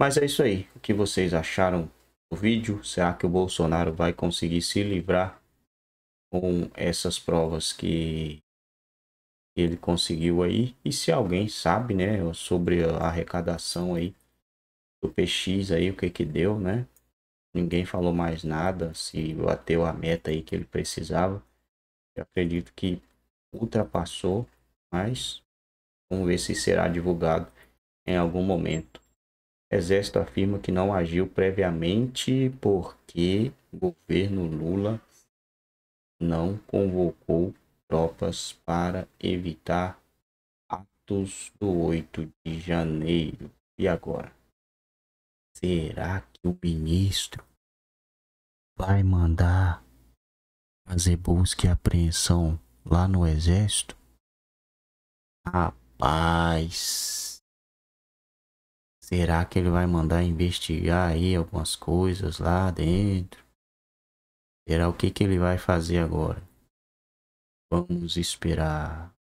Mas é isso aí. O que vocês acharam do vídeo? Será que o Bolsonaro vai conseguir se livrar com essas provas que ele conseguiu aí? E se alguém sabe, né, sobre a arrecadação aí do PX aí, o que que deu, né? Ninguém falou mais nada, se bateu a meta aí que ele precisava. Eu acredito que ultrapassou, mas vamos ver se será divulgado em algum momento. Exército afirma que não agiu previamente porque o governo Lula não convocou tropas para evitar atos do 8 de janeiro. E agora? Será que o ministro vai mandar fazer busca e apreensão lá no exército? Rapaz, Será que ele vai mandar investigar aí algumas coisas lá dentro? Será o que, que ele vai fazer agora? Vamos esperar.